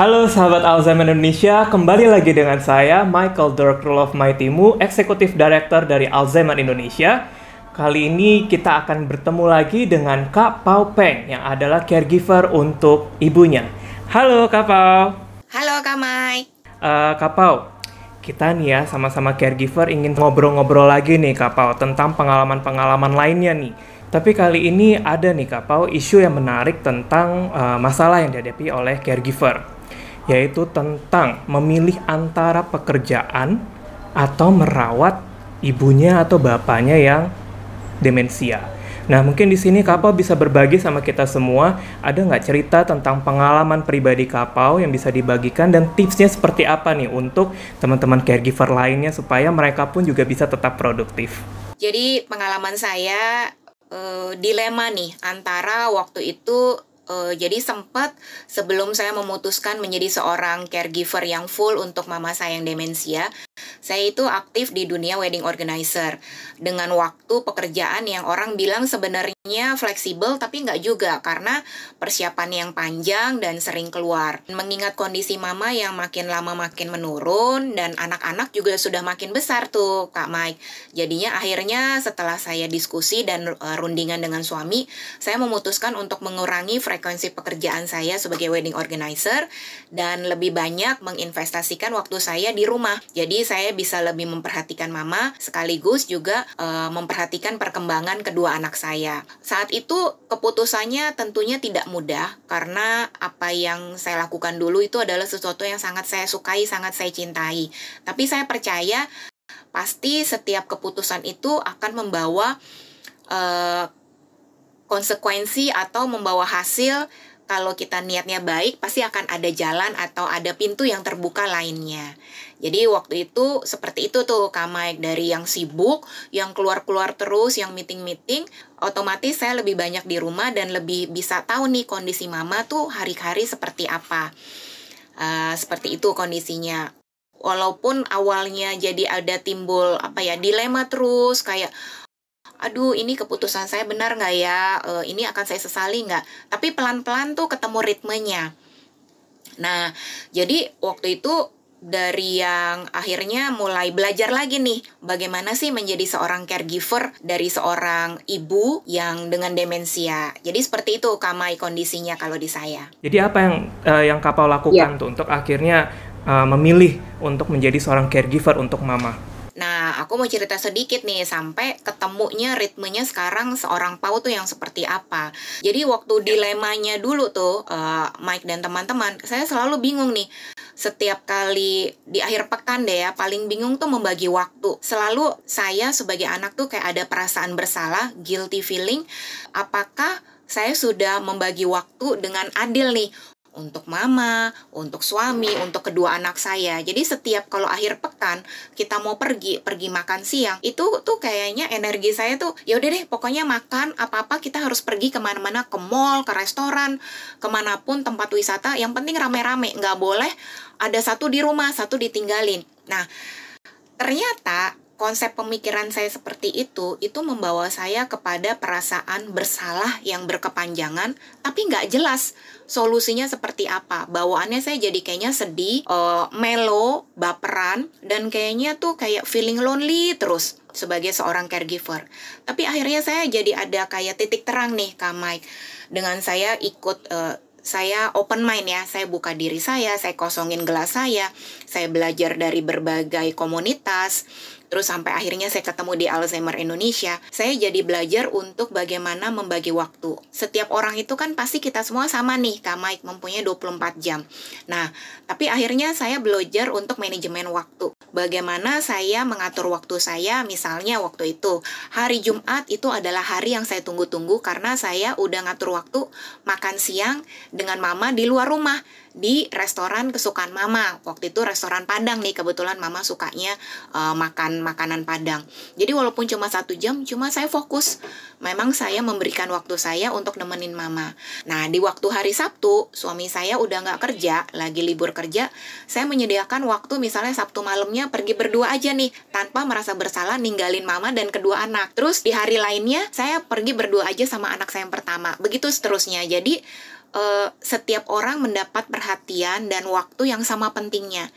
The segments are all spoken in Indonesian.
Halo sahabat Alzheimer Indonesia, kembali lagi dengan saya Michael Dirk of Maitimu, Executive Director dari Alzheimer Indonesia. Kali ini kita akan bertemu lagi dengan Kak Pau Peng yang adalah caregiver untuk ibunya. Halo Kak Pau. Halo Kak Mai. Uh, eh, Kak Pau, kita nih ya sama-sama caregiver ingin ngobrol-ngobrol lagi nih Kak Pau tentang pengalaman-pengalaman lainnya nih. Tapi kali ini ada nih Kak Pau isu yang menarik tentang uh, masalah yang dihadapi oleh caregiver yaitu tentang memilih antara pekerjaan atau merawat ibunya atau bapaknya yang demensia. Nah, mungkin di sini Kapau bisa berbagi sama kita semua, ada nggak cerita tentang pengalaman pribadi Kapau yang bisa dibagikan dan tipsnya seperti apa nih untuk teman-teman caregiver lainnya supaya mereka pun juga bisa tetap produktif. Jadi, pengalaman saya eh, dilema nih antara waktu itu Uh, jadi sempat sebelum saya memutuskan menjadi seorang caregiver yang full untuk mama saya yang demensia, saya itu aktif di dunia wedding organizer dengan waktu pekerjaan yang orang bilang sebenarnya fleksibel tapi nggak juga karena persiapan yang panjang dan sering keluar. Mengingat kondisi mama yang makin lama makin menurun dan anak-anak juga sudah makin besar tuh Kak Mike. Jadinya akhirnya setelah saya diskusi dan eh, rundingan dengan suami, saya memutuskan untuk mengurangi frekuensi pekerjaan saya sebagai wedding organizer dan lebih banyak menginvestasikan waktu saya di rumah. Jadi saya bisa lebih memperhatikan mama sekaligus juga e, memperhatikan perkembangan kedua anak saya. Saat itu keputusannya tentunya tidak mudah karena apa yang saya lakukan dulu itu adalah sesuatu yang sangat saya sukai, sangat saya cintai. Tapi saya percaya pasti setiap keputusan itu akan membawa e, konsekuensi atau membawa hasil kalau kita niatnya baik pasti akan ada jalan atau ada pintu yang terbuka lainnya. Jadi waktu itu seperti itu tuh Kak Mike dari yang sibuk, yang keluar-keluar terus, yang meeting-meeting, otomatis saya lebih banyak di rumah dan lebih bisa tahu nih kondisi mama tuh hari-hari seperti apa. Uh, seperti itu kondisinya walaupun awalnya jadi ada timbul apa ya dilema terus kayak aduh ini keputusan saya benar nggak ya, e, ini akan saya sesali nggak. Tapi pelan-pelan tuh ketemu ritmenya. Nah, jadi waktu itu dari yang akhirnya mulai belajar lagi nih bagaimana sih menjadi seorang caregiver dari seorang ibu yang dengan demensia. Jadi seperti itu kamai kondisinya kalau di saya. Jadi apa yang uh, yang kapal lakukan yeah. tuh untuk akhirnya uh, memilih untuk menjadi seorang caregiver untuk mama? Nah, aku mau cerita sedikit nih sampai ketemunya ritmenya sekarang seorang Pau tuh yang seperti apa. Jadi waktu ya. dilemanya dulu tuh uh, Mike dan teman-teman, saya selalu bingung nih. Setiap kali di akhir pekan deh ya, paling bingung tuh membagi waktu. Selalu saya sebagai anak tuh kayak ada perasaan bersalah, guilty feeling, apakah saya sudah membagi waktu dengan adil nih untuk mama, untuk suami, untuk kedua anak saya. Jadi setiap kalau akhir pekan kita mau pergi, pergi makan siang, itu tuh kayaknya energi saya tuh ya udah deh, pokoknya makan apa-apa kita harus pergi kemana-mana, ke mall, ke restoran, kemanapun tempat wisata. Yang penting rame-rame, nggak boleh ada satu di rumah, satu ditinggalin. Nah, ternyata konsep pemikiran saya seperti itu, itu membawa saya kepada perasaan bersalah yang berkepanjangan, tapi nggak jelas solusinya seperti apa. Bawaannya saya jadi kayaknya sedih, uh, melo, baperan, dan kayaknya tuh kayak feeling lonely terus sebagai seorang caregiver. Tapi akhirnya saya jadi ada kayak titik terang nih, Kak Mike, dengan saya ikut uh, saya open mind ya, saya buka diri saya, saya kosongin gelas saya, saya belajar dari berbagai komunitas, Terus sampai akhirnya saya ketemu di Alzheimer Indonesia, saya jadi belajar untuk bagaimana membagi waktu. Setiap orang itu kan pasti kita semua sama nih, Kak Mike mempunyai 24 jam. Nah, tapi akhirnya saya belajar untuk manajemen waktu. Bagaimana saya mengatur waktu saya, misalnya waktu itu. Hari Jumat itu adalah hari yang saya tunggu-tunggu karena saya udah ngatur waktu makan siang dengan mama di luar rumah di restoran kesukaan mama. Waktu itu restoran Padang nih, kebetulan mama sukanya uh, makan makanan Padang. Jadi walaupun cuma satu jam, cuma saya fokus. Memang saya memberikan waktu saya untuk nemenin mama. Nah di waktu hari Sabtu, suami saya udah nggak kerja, lagi libur kerja, saya menyediakan waktu misalnya Sabtu malamnya pergi berdua aja nih, tanpa merasa bersalah ninggalin mama dan kedua anak. Terus di hari lainnya saya pergi berdua aja sama anak saya yang pertama. Begitu seterusnya. Jadi uh, setiap orang mendapat perhatian dan waktu yang sama pentingnya.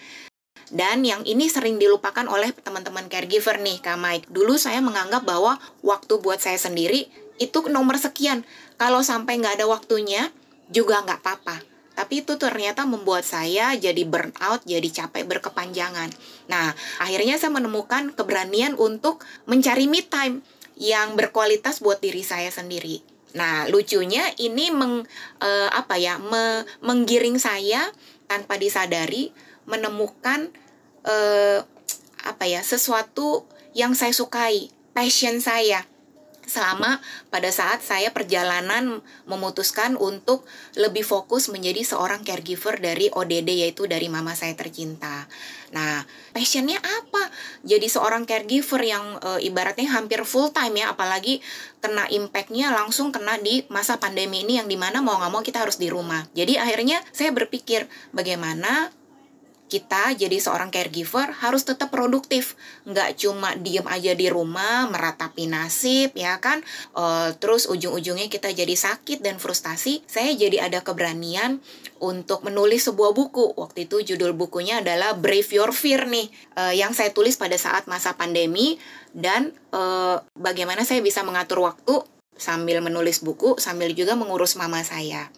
Dan yang ini sering dilupakan oleh teman-teman caregiver nih, Kak Mike. Dulu saya menganggap bahwa waktu buat saya sendiri itu nomor sekian. Kalau sampai nggak ada waktunya, juga nggak apa-apa. Tapi itu ternyata membuat saya jadi burnout, jadi capek berkepanjangan. Nah, akhirnya saya menemukan keberanian untuk mencari me time yang berkualitas buat diri saya sendiri. Nah, lucunya ini meng eh, apa ya? Me, menggiring saya tanpa disadari menemukan eh, apa ya? sesuatu yang saya sukai, passion saya selama pada saat saya perjalanan memutuskan untuk lebih fokus menjadi seorang caregiver dari ODD yaitu dari mama saya tercinta. Nah, passionnya apa? jadi seorang caregiver yang e, ibaratnya hampir full time ya apalagi kena impactnya langsung kena di masa pandemi ini yang dimana mau nggak mau kita harus di rumah jadi akhirnya saya berpikir bagaimana kita jadi seorang caregiver harus tetap produktif nggak cuma diem aja di rumah meratapi nasib ya kan e, terus ujung-ujungnya kita jadi sakit dan frustasi saya jadi ada keberanian untuk menulis sebuah buku waktu itu judul bukunya adalah Brave Your Fear nih e, yang saya tulis pada saat masa pandemi dan e, bagaimana saya bisa mengatur waktu sambil menulis buku sambil juga mengurus mama saya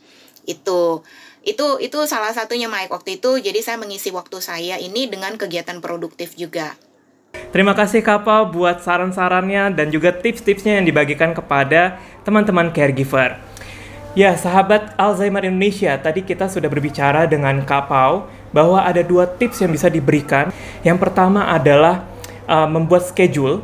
itu itu itu salah satunya Mike waktu itu jadi saya mengisi waktu saya ini dengan kegiatan produktif juga Terima kasih Kapa buat saran-sarannya dan juga tips-tipsnya yang dibagikan kepada teman-teman caregiver. Ya, sahabat Alzheimer Indonesia, tadi kita sudah berbicara dengan Kapau bahwa ada dua tips yang bisa diberikan. Yang pertama adalah uh, membuat schedule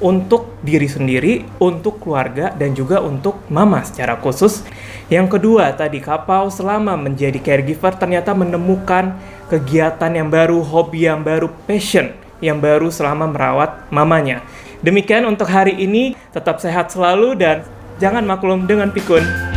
untuk diri sendiri, untuk keluarga, dan juga untuk mama secara khusus. Yang kedua, tadi Kapau selama menjadi caregiver ternyata menemukan kegiatan yang baru, hobi yang baru, passion yang baru selama merawat mamanya. Demikian untuk hari ini, tetap sehat selalu dan jangan maklum dengan pikun.